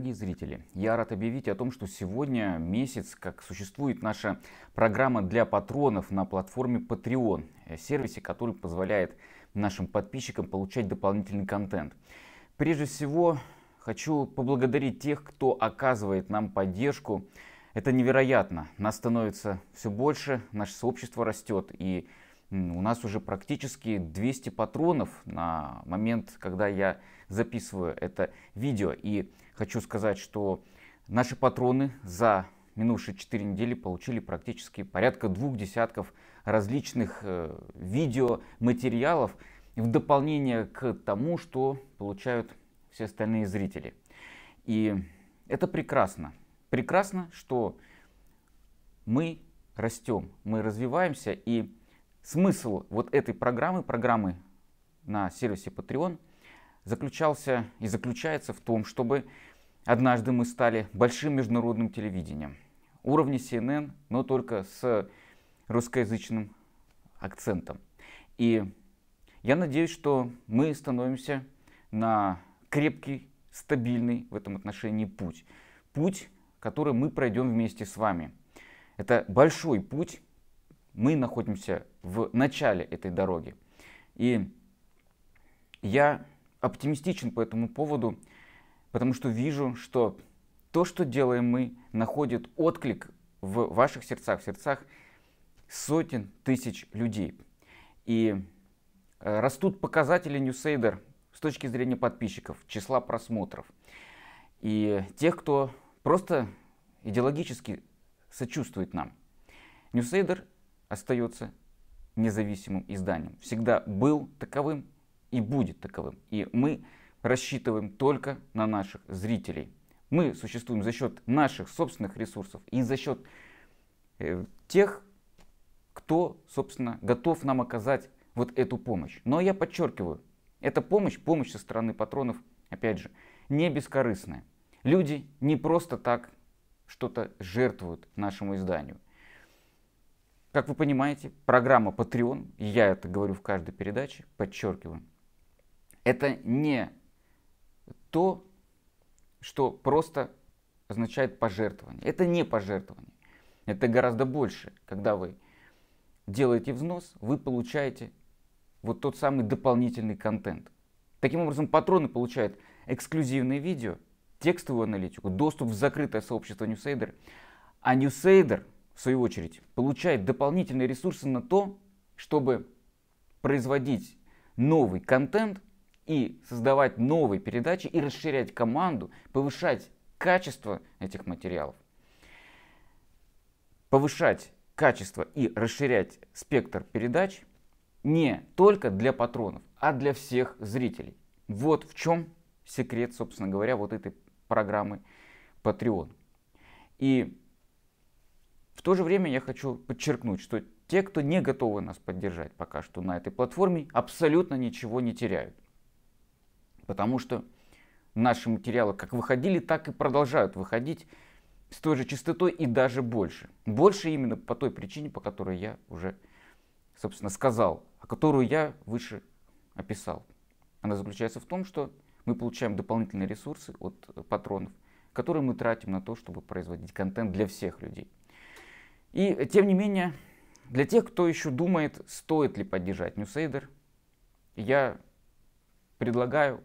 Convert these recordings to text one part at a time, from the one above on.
дорогие зрители! Я рад объявить о том, что сегодня месяц, как существует наша программа для патронов на платформе Patreon, э, сервисе, который позволяет нашим подписчикам получать дополнительный контент. Прежде всего, хочу поблагодарить тех, кто оказывает нам поддержку. Это невероятно. Нас становится все больше, наше сообщество растет, и у нас уже практически 200 патронов на момент, когда я записываю это видео. И хочу сказать, что наши патроны за минувшие 4 недели получили практически порядка двух десятков различных э, видео, материалов в дополнение к тому, что получают все остальные зрители. И это прекрасно. Прекрасно, что мы растем, мы развиваемся и Смысл вот этой программы, программы на сервисе Patreon, заключался и заключается в том, чтобы однажды мы стали большим международным телевидением. Уровня CNN, но только с русскоязычным акцентом. И я надеюсь, что мы становимся на крепкий, стабильный в этом отношении путь. Путь, который мы пройдем вместе с вами. Это большой путь, мы находимся в начале этой дороги. И я оптимистичен по этому поводу, потому что вижу, что то, что делаем мы, находит отклик в ваших сердцах, в сердцах сотен тысяч людей. И э, растут показатели Ньюсейдер с точки зрения подписчиков, числа просмотров и тех, кто просто идеологически сочувствует нам. Ньюсейдер остается независимым изданием. Всегда был таковым и будет таковым. И мы рассчитываем только на наших зрителей. Мы существуем за счет наших собственных ресурсов и за счет э, тех, кто, собственно, готов нам оказать вот эту помощь. Но я подчеркиваю, эта помощь, помощь со стороны патронов, опять же, не бескорыстная. Люди не просто так что-то жертвуют нашему изданию. Как вы понимаете, программа Patreon, я это говорю в каждой передаче, подчеркиваю, это не то, что просто означает пожертвование. Это не пожертвование. Это гораздо больше. Когда вы делаете взнос, вы получаете вот тот самый дополнительный контент. Таким образом, патроны получают эксклюзивные видео, текстовую аналитику, доступ в закрытое сообщество Ньюсейдер. А Ньюсейдер – свою очередь, получает дополнительные ресурсы на то, чтобы производить новый контент и создавать новые передачи и расширять команду, повышать качество этих материалов. Повышать качество и расширять спектр передач не только для патронов, а для всех зрителей. Вот в чем секрет, собственно говоря, вот этой программы Patreon. И в то же время я хочу подчеркнуть, что те, кто не готовы нас поддержать пока что на этой платформе, абсолютно ничего не теряют. Потому что наши материалы как выходили, так и продолжают выходить с той же частотой и даже больше. Больше именно по той причине, по которой я уже, собственно, сказал, о а которую я выше описал. Она заключается в том, что мы получаем дополнительные ресурсы от патронов, которые мы тратим на то, чтобы производить контент для всех людей. И э, тем не менее, для тех, кто еще думает, стоит ли поддержать Ньюсейдер, я предлагаю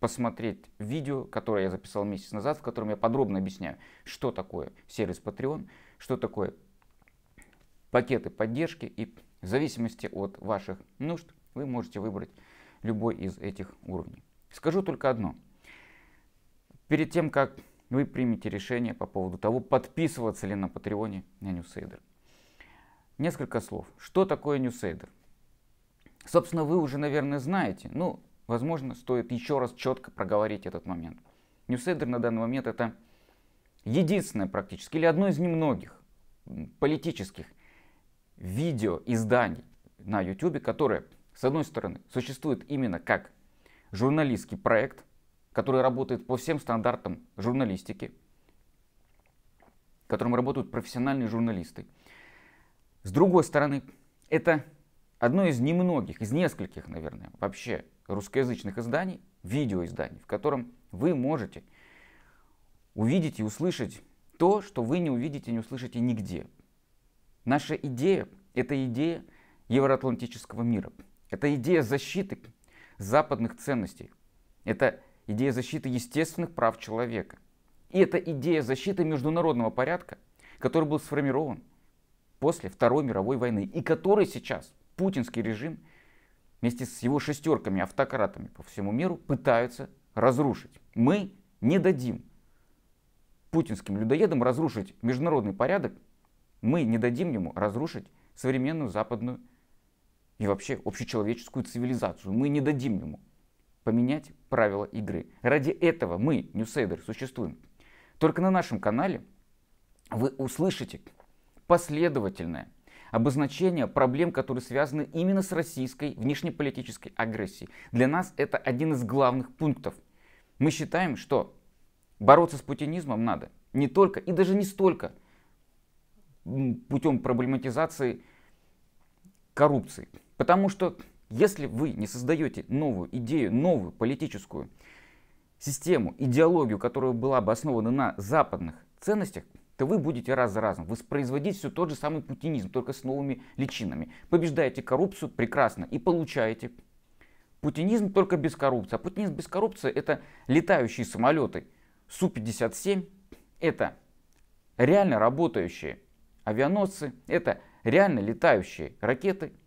посмотреть видео, которое я записал месяц назад, в котором я подробно объясняю, что такое сервис Patreon, что такое пакеты поддержки и в зависимости от ваших нужд вы можете выбрать любой из этих уровней. Скажу только одно. Перед тем, как вы примете решение по поводу того, подписываться ли на Патреоне на Ньюсейдер. Несколько слов. Что такое Ньюсейдер? Собственно, вы уже, наверное, знаете, но, ну, возможно, стоит еще раз четко проговорить этот момент. Ньюсейдер на данный момент это единственное практически, или одно из немногих политических видео изданий на YouTube, которое, с одной стороны, существует именно как журналистский проект, который работает по всем стандартам журналистики, которым работают профессиональные журналисты. С другой стороны, это одно из немногих, из нескольких, наверное, вообще русскоязычных изданий, видеоизданий, в котором вы можете увидеть и услышать то, что вы не увидите и не услышите нигде. Наша идея – это идея евроатлантического мира. Это идея защиты западных ценностей. Это идея защиты естественных прав человека. И это идея защиты международного порядка, который был сформирован после Второй мировой войны и который сейчас путинский режим вместе с его шестерками, автократами по всему миру пытаются разрушить. Мы не дадим путинским людоедам разрушить международный порядок, мы не дадим ему разрушить современную западную и вообще общечеловеческую цивилизацию. Мы не дадим ему поменять правила игры. Ради этого мы, Ньюсейдер, существуем. Только на нашем канале вы услышите последовательное обозначение проблем, которые связаны именно с российской внешнеполитической агрессией. Для нас это один из главных пунктов. Мы считаем, что бороться с путинизмом надо не только и даже не столько путем проблематизации коррупции. Потому что если вы не создаете новую идею, новую политическую систему, идеологию, которая была бы основана на западных ценностях, то вы будете раз за разом воспроизводить все тот же самый путинизм, только с новыми личинами. Побеждаете коррупцию прекрасно и получаете путинизм только без коррупции. А путинизм без коррупции это летающие самолеты Су-57, это реально работающие авианосцы, это реально летающие ракеты –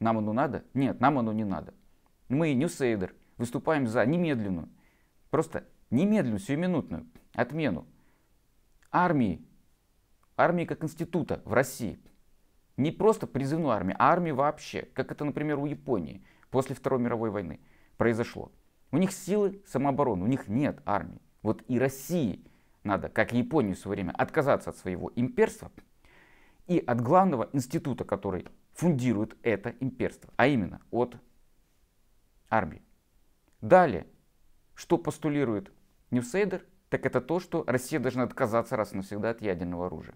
нам оно надо? Нет, нам оно не надо. Мы, Ньюсейдер, выступаем за немедленную, просто немедленную, сиюминутную отмену армии, армии как института в России. Не просто призывную армию, а армию вообще, как это, например, у Японии после Второй мировой войны произошло. У них силы самообороны, у них нет армии. Вот и России надо, как и Японию в свое время, отказаться от своего имперства и от главного института, который фундирует это имперство, а именно от армии. Далее, что постулирует Ньюсейдер, так это то, что Россия должна отказаться раз и навсегда от ядерного оружия.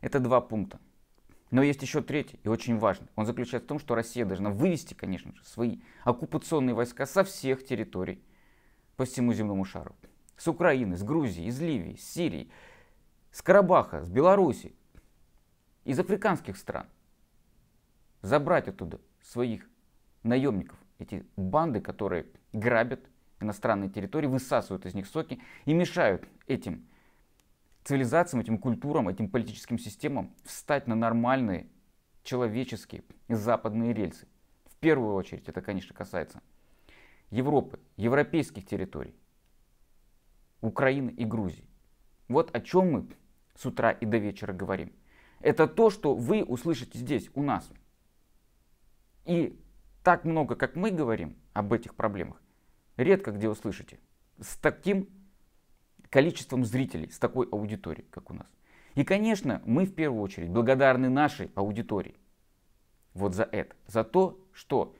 Это два пункта. Но есть еще третий, и очень важный. Он заключается в том, что Россия должна вывести, конечно же, свои оккупационные войска со всех территорий по всему земному шару. С Украины, с Грузии, из Ливии, с Сирии, с Карабаха, с Белоруссии из африканских стран, забрать оттуда своих наемников, эти банды, которые грабят иностранные территории, высасывают из них соки и мешают этим цивилизациям, этим культурам, этим политическим системам встать на нормальные человеческие западные рельсы. В первую очередь это, конечно, касается Европы, европейских территорий, Украины и Грузии. Вот о чем мы с утра и до вечера говорим. Это то, что вы услышите здесь, у нас. И так много, как мы говорим об этих проблемах, редко где услышите. С таким количеством зрителей, с такой аудиторией, как у нас. И, конечно, мы в первую очередь благодарны нашей аудитории. Вот за это. За то, что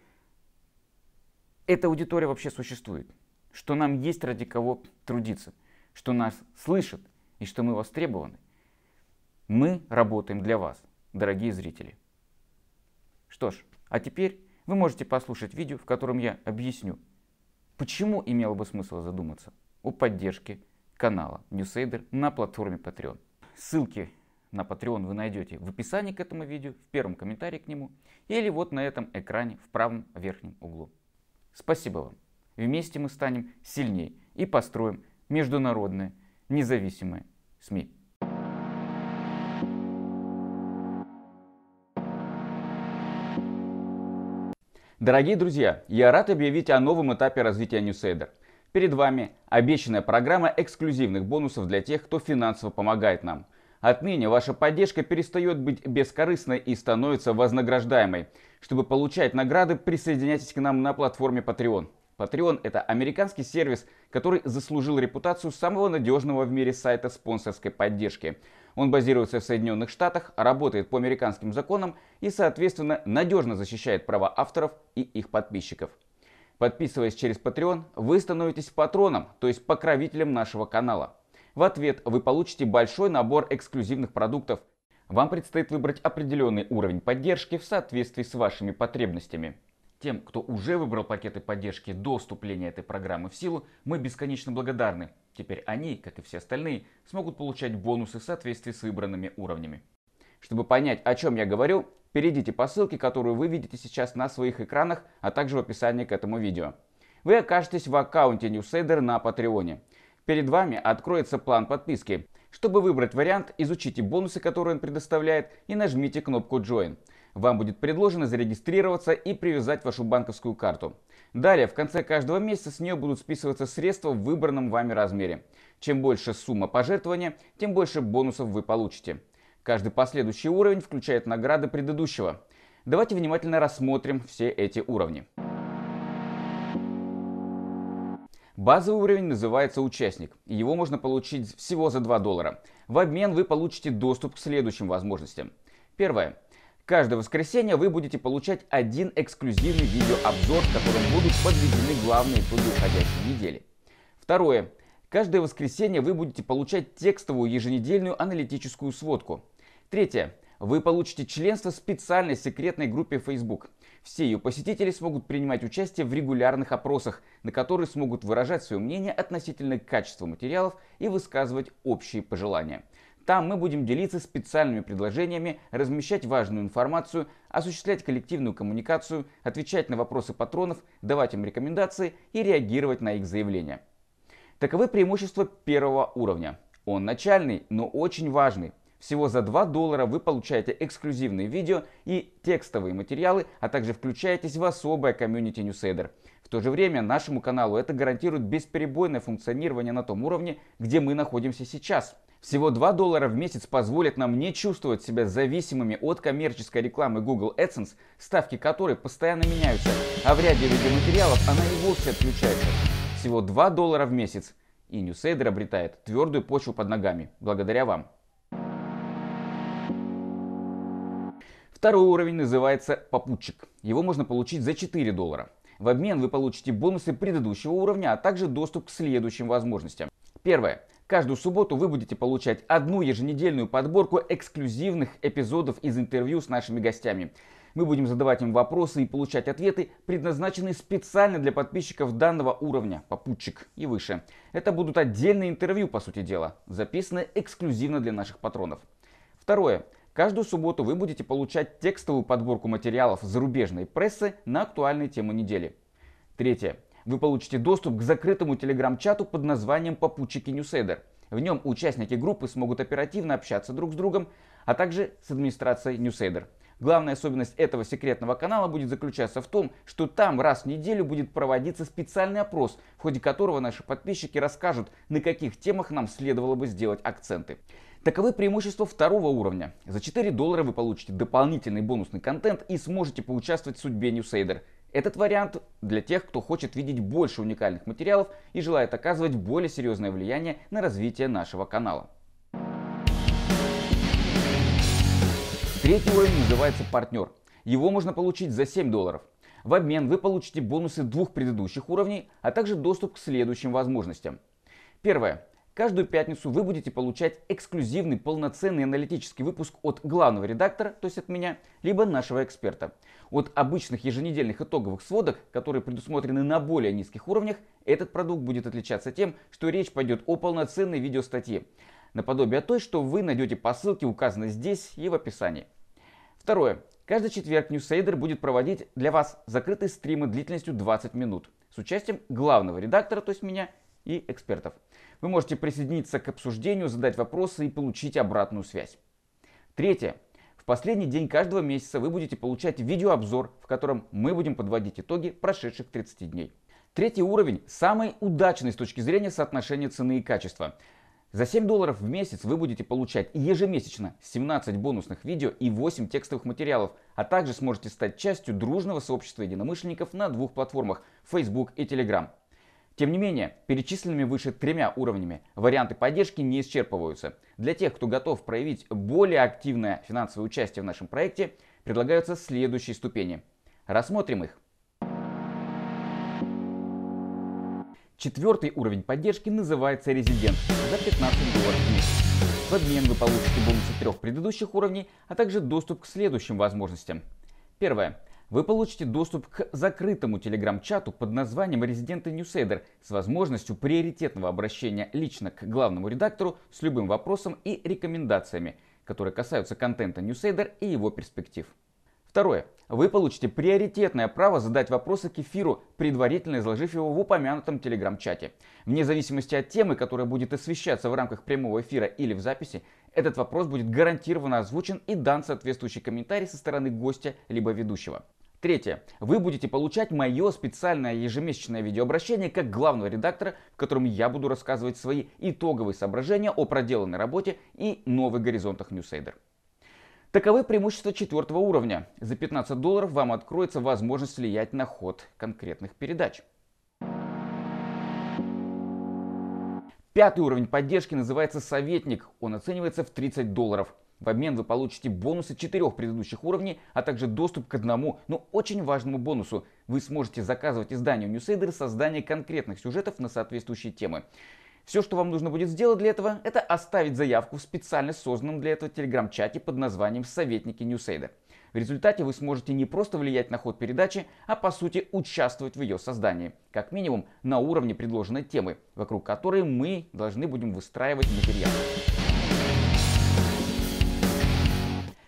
эта аудитория вообще существует. Что нам есть ради кого трудиться. Что нас слышат и что мы востребованы. Мы работаем для вас, дорогие зрители. Что ж, а теперь вы можете послушать видео, в котором я объясню, почему имело бы смысл задуматься о поддержке канала NewsAider на платформе Patreon. Ссылки на Patreon вы найдете в описании к этому видео, в первом комментарии к нему или вот на этом экране в правом верхнем углу. Спасибо вам. Вместе мы станем сильнее и построим международные независимые СМИ. Дорогие друзья, я рад объявить о новом этапе развития NewsAider. Перед вами обещанная программа эксклюзивных бонусов для тех, кто финансово помогает нам. Отныне ваша поддержка перестает быть бескорыстной и становится вознаграждаемой. Чтобы получать награды, присоединяйтесь к нам на платформе Patreon. Patreon – это американский сервис, который заслужил репутацию самого надежного в мире сайта спонсорской поддержки. Он базируется в Соединенных Штатах, работает по американским законам и, соответственно, надежно защищает права авторов и их подписчиков. Подписываясь через Patreon, вы становитесь патроном, то есть покровителем нашего канала. В ответ вы получите большой набор эксклюзивных продуктов. Вам предстоит выбрать определенный уровень поддержки в соответствии с вашими потребностями. Тем, кто уже выбрал пакеты поддержки до вступления этой программы в силу, мы бесконечно благодарны. Теперь они, как и все остальные, смогут получать бонусы в соответствии с выбранными уровнями. Чтобы понять, о чем я говорю, перейдите по ссылке, которую вы видите сейчас на своих экранах, а также в описании к этому видео. Вы окажетесь в аккаунте NewsAder на Патреоне. Перед вами откроется план подписки. Чтобы выбрать вариант, изучите бонусы, которые он предоставляет и нажмите кнопку Join. Вам будет предложено зарегистрироваться и привязать вашу банковскую карту. Далее, в конце каждого месяца с нее будут списываться средства в выбранном вами размере. Чем больше сумма пожертвования, тем больше бонусов вы получите. Каждый последующий уровень включает награды предыдущего. Давайте внимательно рассмотрим все эти уровни. Базовый уровень называется «Участник». Его можно получить всего за 2 доллара. В обмен вы получите доступ к следующим возможностям. Первое. Каждое воскресенье вы будете получать один эксклюзивный видеообзор, в котором будут подведены главные итоги уходящей недели. Второе. Каждое воскресенье вы будете получать текстовую еженедельную аналитическую сводку. Третье. Вы получите членство в специальной секретной группе Facebook. Все ее посетители смогут принимать участие в регулярных опросах, на которые смогут выражать свое мнение относительно качества материалов и высказывать общие пожелания. Там мы будем делиться специальными предложениями, размещать важную информацию, осуществлять коллективную коммуникацию, отвечать на вопросы патронов, давать им рекомендации и реагировать на их заявления. Таковы преимущества первого уровня. Он начальный, но очень важный. Всего за 2 доллара вы получаете эксклюзивные видео и текстовые материалы, а также включаетесь в особое комьюнити Ньюсейдер. В то же время нашему каналу это гарантирует бесперебойное функционирование на том уровне, где мы находимся сейчас – всего 2 доллара в месяц позволят нам не чувствовать себя зависимыми от коммерческой рекламы Google AdSense, ставки которой постоянно меняются, а в ряде видеоматериалов она и вовсе отключается. Всего 2 доллара в месяц. И Ньюсейдер обретает твердую почву под ногами. Благодаря вам. Второй уровень называется «Попутчик». Его можно получить за 4 доллара. В обмен вы получите бонусы предыдущего уровня, а также доступ к следующим возможностям. Первое. Каждую субботу вы будете получать одну еженедельную подборку эксклюзивных эпизодов из интервью с нашими гостями. Мы будем задавать им вопросы и получать ответы, предназначенные специально для подписчиков данного уровня, попутчик и выше. Это будут отдельные интервью, по сути дела, записанные эксклюзивно для наших патронов. Второе. Каждую субботу вы будете получать текстовую подборку материалов зарубежной прессы на актуальные темы недели. Третье вы получите доступ к закрытому телеграм-чату под названием «Попутчики Ньюсейдер». В нем участники группы смогут оперативно общаться друг с другом, а также с администрацией Ньюсейдер. Главная особенность этого секретного канала будет заключаться в том, что там раз в неделю будет проводиться специальный опрос, в ходе которого наши подписчики расскажут, на каких темах нам следовало бы сделать акценты. Таковы преимущества второго уровня. За 4 доллара вы получите дополнительный бонусный контент и сможете поучаствовать в судьбе Ньюсейдер – этот вариант для тех, кто хочет видеть больше уникальных материалов и желает оказывать более серьезное влияние на развитие нашего канала. Третий уровень называется партнер. Его можно получить за 7 долларов. В обмен вы получите бонусы двух предыдущих уровней, а также доступ к следующим возможностям. Первое. Каждую пятницу вы будете получать эксклюзивный полноценный аналитический выпуск от главного редактора, то есть от меня, либо нашего эксперта. От обычных еженедельных итоговых сводок, которые предусмотрены на более низких уровнях, этот продукт будет отличаться тем, что речь пойдет о полноценной видеостатье, наподобие той, что вы найдете по ссылке, указанной здесь и в описании. Второе. Каждый четверг Ньюсейдер будет проводить для вас закрытые стримы длительностью 20 минут с участием главного редактора, то есть меня, и экспертов. Вы можете присоединиться к обсуждению, задать вопросы и получить обратную связь. Третье. В последний день каждого месяца вы будете получать видеообзор, в котором мы будем подводить итоги прошедших 30 дней. Третий уровень самый удачный с точки зрения соотношения цены и качества. За 7 долларов в месяц вы будете получать ежемесячно 17 бонусных видео и 8 текстовых материалов, а также сможете стать частью дружного сообщества единомышленников на двух платформах – Facebook и Telegram. Тем не менее, перечисленными выше тремя уровнями варианты поддержки не исчерпываются. Для тех, кто готов проявить более активное финансовое участие в нашем проекте, предлагаются следующие ступени. Рассмотрим их. Четвертый уровень поддержки называется «Резидент» за 15 долларов в месяц. В обмен вы получите бонусы трех предыдущих уровней, а также доступ к следующим возможностям. Первое вы получите доступ к закрытому телеграм-чату под названием «Резиденты Ньюсейдер» с возможностью приоритетного обращения лично к главному редактору с любым вопросом и рекомендациями, которые касаются контента Ньюсейдер и его перспектив. Второе вы получите приоритетное право задать вопросы к эфиру, предварительно изложив его в упомянутом телеграм-чате. Вне зависимости от темы, которая будет освещаться в рамках прямого эфира или в записи, этот вопрос будет гарантированно озвучен и дан соответствующий комментарий со стороны гостя либо ведущего. Третье. Вы будете получать мое специальное ежемесячное видеообращение как главного редактора, в котором я буду рассказывать свои итоговые соображения о проделанной работе и новых горизонтах Ньюсейдер. Таковы преимущества четвертого уровня. За 15 долларов вам откроется возможность влиять на ход конкретных передач. Пятый уровень поддержки называется «Советник». Он оценивается в 30 долларов. В обмен вы получите бонусы четырех предыдущих уровней, а также доступ к одному, но очень важному бонусу. Вы сможете заказывать изданию Ньюсейдер создание конкретных сюжетов на соответствующие темы. Все, что вам нужно будет сделать для этого, это оставить заявку в специально созданном для этого телеграм-чате под названием «Советники Ньюсейда». В результате вы сможете не просто влиять на ход передачи, а по сути участвовать в ее создании, как минимум на уровне предложенной темы, вокруг которой мы должны будем выстраивать материалы.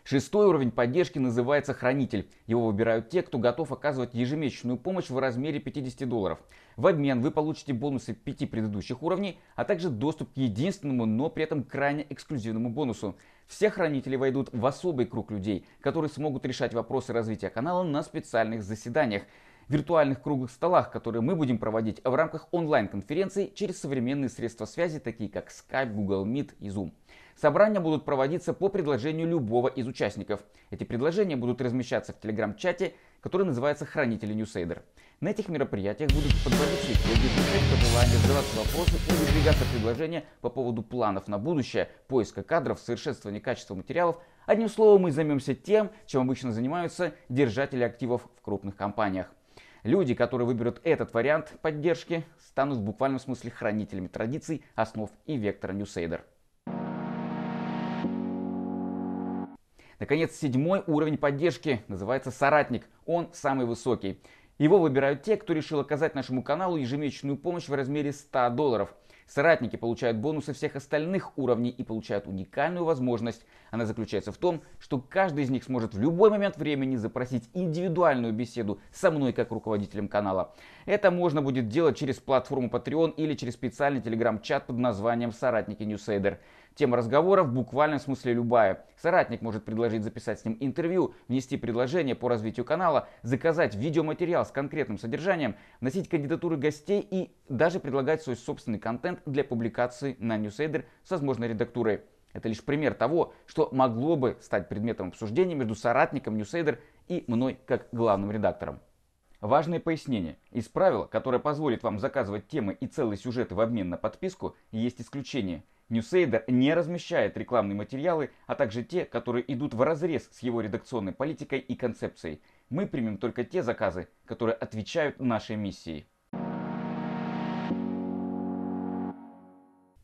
Шестой уровень поддержки называется «Хранитель». Его выбирают те, кто готов оказывать ежемесячную помощь в размере 50 долларов. В обмен вы получите бонусы 5 предыдущих уровней, а также доступ к единственному, но при этом крайне эксклюзивному бонусу. Все хранители войдут в особый круг людей, которые смогут решать вопросы развития канала на специальных заседаниях виртуальных круглых столах, которые мы будем проводить в рамках онлайн-конференций через современные средства связи, такие как Skype, Google Meet и Zoom. Собрания будут проводиться по предложению любого из участников. Эти предложения будут размещаться в телеграм-чате, который называется «Хранители Ньюсейдер». На этих мероприятиях будут подводиться итоги, по задаваться вопросы и выдвигаться предложения по поводу планов на будущее, поиска кадров, совершенствования качества материалов. Одним словом, мы займемся тем, чем обычно занимаются держатели активов в крупных компаниях. Люди, которые выберут этот вариант поддержки, станут в буквальном смысле хранителями традиций, основ и вектора Ньюсейдер. Наконец, седьмой уровень поддержки называется «Соратник». Он самый высокий. Его выбирают те, кто решил оказать нашему каналу ежемесячную помощь в размере 100 долларов – Соратники получают бонусы всех остальных уровней и получают уникальную возможность. Она заключается в том, что каждый из них сможет в любой момент времени запросить индивидуальную беседу со мной как руководителем канала. Это можно будет делать через платформу Patreon или через специальный телеграм-чат под названием «Соратники Ньюсейдер». Тема разговора в буквальном смысле любая. Соратник может предложить записать с ним интервью, внести предложение по развитию канала, заказать видеоматериал с конкретным содержанием, вносить кандидатуры гостей и даже предлагать свой собственный контент для публикации на Newsaider с возможной редактурой. Это лишь пример того, что могло бы стать предметом обсуждения между соратником Newsaider и мной как главным редактором. Важное пояснение. Из правила, которое позволит вам заказывать темы и целые сюжеты в обмен на подписку, есть исключение – Ньюсейдер не размещает рекламные материалы, а также те, которые идут в разрез с его редакционной политикой и концепцией. Мы примем только те заказы, которые отвечают нашей миссии.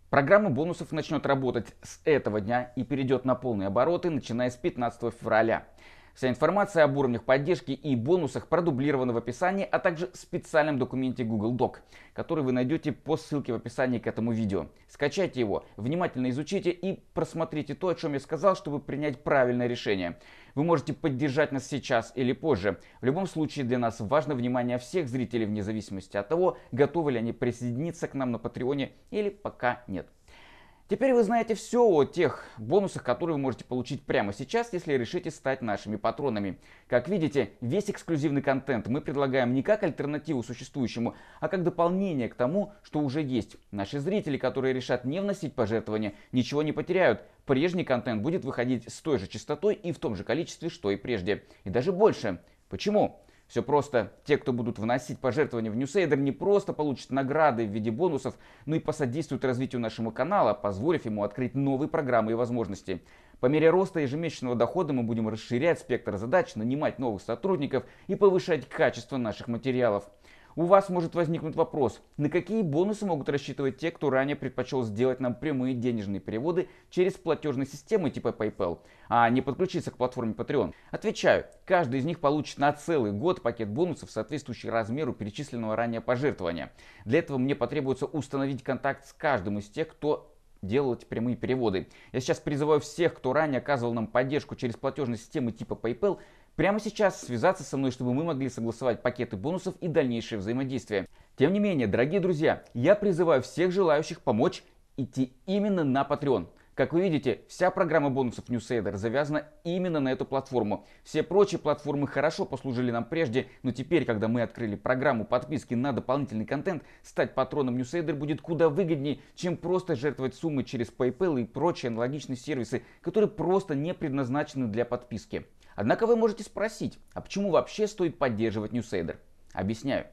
Программа бонусов начнет работать с этого дня и перейдет на полные обороты, начиная с 15 февраля. Вся информация об уровнях поддержки и бонусах продублирована в описании, а также в специальном документе Google Doc, который вы найдете по ссылке в описании к этому видео. Скачайте его, внимательно изучите и просмотрите то, о чем я сказал, чтобы принять правильное решение. Вы можете поддержать нас сейчас или позже. В любом случае для нас важно внимание всех зрителей вне зависимости от того, готовы ли они присоединиться к нам на Патреоне или пока нет. Теперь вы знаете все о тех бонусах, которые вы можете получить прямо сейчас, если решите стать нашими патронами. Как видите, весь эксклюзивный контент мы предлагаем не как альтернативу существующему, а как дополнение к тому, что уже есть. Наши зрители, которые решат не вносить пожертвования, ничего не потеряют. Прежний контент будет выходить с той же частотой и в том же количестве, что и прежде. И даже больше. Почему? Все просто. Те, кто будут вносить пожертвования в Ньюсейдер, не просто получат награды в виде бонусов, но и посодействуют развитию нашего канала, позволив ему открыть новые программы и возможности. По мере роста ежемесячного дохода мы будем расширять спектр задач, нанимать новых сотрудников и повышать качество наших материалов. У вас может возникнуть вопрос, на какие бонусы могут рассчитывать те, кто ранее предпочел сделать нам прямые денежные переводы через платежные системы типа PayPal, а не подключиться к платформе Patreon? Отвечаю, каждый из них получит на целый год пакет бонусов, соответствующий размеру перечисленного ранее пожертвования. Для этого мне потребуется установить контакт с каждым из тех, кто делал эти прямые переводы. Я сейчас призываю всех, кто ранее оказывал нам поддержку через платежные системы типа PayPal, прямо сейчас связаться со мной, чтобы мы могли согласовать пакеты бонусов и дальнейшее взаимодействие. Тем не менее, дорогие друзья, я призываю всех желающих помочь идти именно на Patreon. Как вы видите, вся программа бонусов NewsAder завязана именно на эту платформу. Все прочие платформы хорошо послужили нам прежде, но теперь, когда мы открыли программу подписки на дополнительный контент, стать патроном NewsAder будет куда выгоднее, чем просто жертвовать суммы через PayPal и прочие аналогичные сервисы, которые просто не предназначены для подписки. Однако вы можете спросить, а почему вообще стоит поддерживать Ньюсейдер? Объясняю.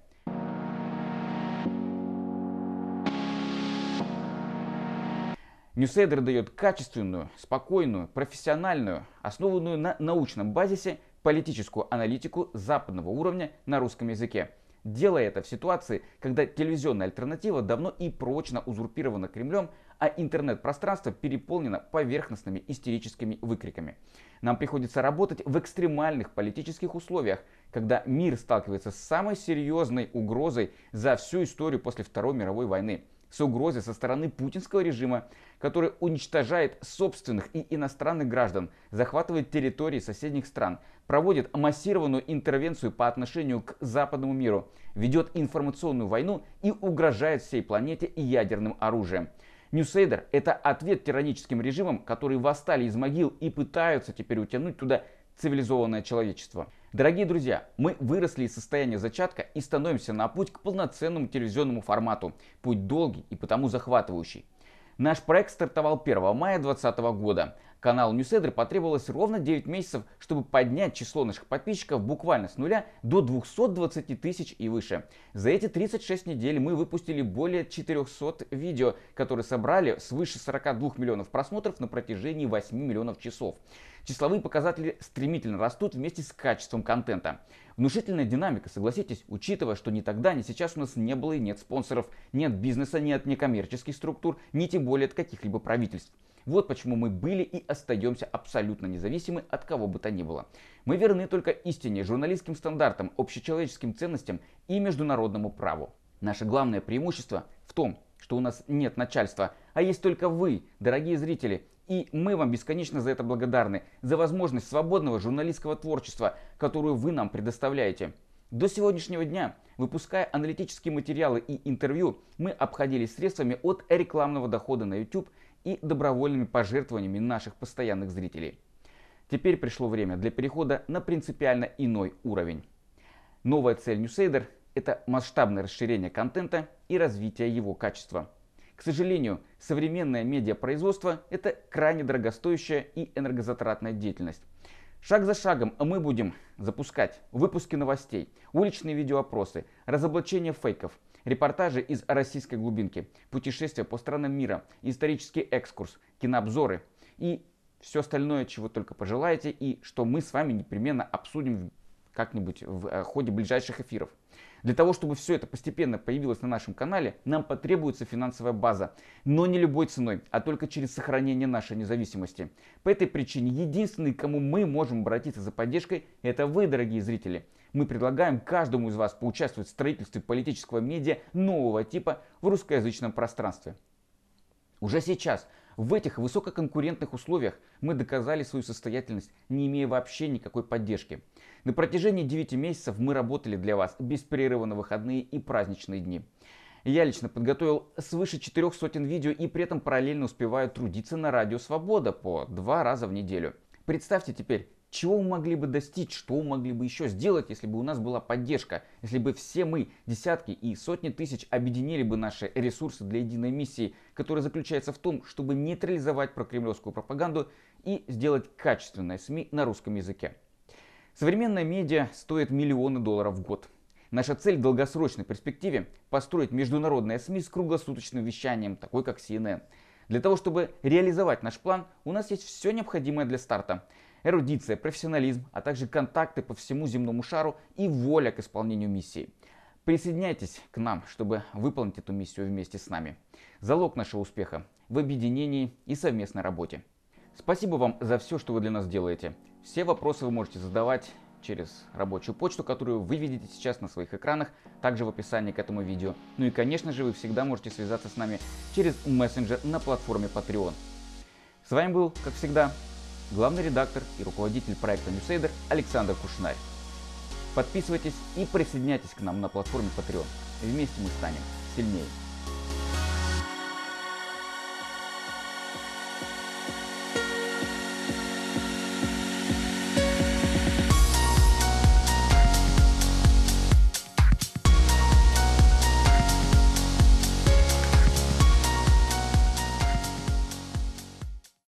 Ньюсейдер дает качественную, спокойную, профессиональную, основанную на научном базисе политическую аналитику западного уровня на русском языке, делая это в ситуации, когда телевизионная альтернатива давно и прочно узурпирована Кремлем, а интернет-пространство переполнено поверхностными истерическими выкриками. Нам приходится работать в экстремальных политических условиях, когда мир сталкивается с самой серьезной угрозой за всю историю после Второй мировой войны с угрозой со стороны путинского режима, который уничтожает собственных и иностранных граждан, захватывает территории соседних стран, проводит массированную интервенцию по отношению к западному миру, ведет информационную войну и угрожает всей планете ядерным оружием. Ньюсейдер – это ответ тираническим режимам, которые восстали из могил и пытаются теперь утянуть туда цивилизованное человечество. Дорогие друзья, мы выросли из состояния зачатка и становимся на путь к полноценному телевизионному формату. Путь долгий и потому захватывающий. Наш проект стартовал 1 мая 2020 года. Каналу Ньюседры потребовалось ровно 9 месяцев, чтобы поднять число наших подписчиков буквально с нуля до 220 тысяч и выше. За эти 36 недель мы выпустили более 400 видео, которые собрали свыше 42 миллионов просмотров на протяжении 8 миллионов часов. Числовые показатели стремительно растут вместе с качеством контента. Внушительная динамика, согласитесь, учитывая, что ни тогда, ни сейчас у нас не было и нет спонсоров, нет бизнеса, нет некоммерческих структур, ни тем более от каких-либо правительств. Вот почему мы были и остаемся абсолютно независимы от кого бы то ни было. Мы верны только истине, журналистским стандартам, общечеловеческим ценностям и международному праву. Наше главное преимущество в том, что у нас нет начальства, а есть только вы, дорогие зрители, и мы вам бесконечно за это благодарны, за возможность свободного журналистского творчества, которую вы нам предоставляете. До сегодняшнего дня, выпуская аналитические материалы и интервью, мы обходились средствами от рекламного дохода на YouTube и добровольными пожертвованиями наших постоянных зрителей. Теперь пришло время для перехода на принципиально иной уровень. Новая цель NewsAider – это масштабное расширение контента и развитие его качества. К сожалению, современное медиапроизводство – это крайне дорогостоящая и энергозатратная деятельность. Шаг за шагом мы будем запускать выпуски новостей, уличные видеоопросы, разоблачение фейков – Репортажи из российской глубинки, путешествия по странам мира, исторический экскурс, кинообзоры и все остальное, чего только пожелаете и что мы с вами непременно обсудим как-нибудь в э, ходе ближайших эфиров. Для того, чтобы все это постепенно появилось на нашем канале, нам потребуется финансовая база. Но не любой ценой, а только через сохранение нашей независимости. По этой причине единственный, к кому мы можем обратиться за поддержкой, это вы, дорогие зрители – мы предлагаем каждому из вас поучаствовать в строительстве политического медиа нового типа в русскоязычном пространстве. Уже сейчас, в этих высококонкурентных условиях, мы доказали свою состоятельность, не имея вообще никакой поддержки. На протяжении 9 месяцев мы работали для вас без перерыва на выходные и праздничные дни. Я лично подготовил свыше четырех сотен видео и при этом параллельно успеваю трудиться на радио «Свобода» по два раза в неделю. Представьте теперь, чего мы могли бы достичь, что мы могли бы еще сделать, если бы у нас была поддержка, если бы все мы, десятки и сотни тысяч, объединили бы наши ресурсы для единой миссии, которая заключается в том, чтобы нейтрализовать прокремлевскую пропаганду и сделать качественные СМИ на русском языке. Современная медиа стоит миллионы долларов в год. Наша цель в долгосрочной перспективе – построить международные СМИ с круглосуточным вещанием, такой как CNN. Для того, чтобы реализовать наш план, у нас есть все необходимое для старта – эрудиция, профессионализм, а также контакты по всему земному шару и воля к исполнению миссии. Присоединяйтесь к нам, чтобы выполнить эту миссию вместе с нами. Залог нашего успеха в объединении и совместной работе. Спасибо вам за все, что вы для нас делаете. Все вопросы вы можете задавать через рабочую почту, которую вы видите сейчас на своих экранах, также в описании к этому видео. Ну и, конечно же, вы всегда можете связаться с нами через мессенджер на платформе Patreon. С вами был, как всегда, главный редактор и руководитель проекта NewsAider Александр Кушнарь. Подписывайтесь и присоединяйтесь к нам на платформе Patreon. Вместе мы станем сильнее.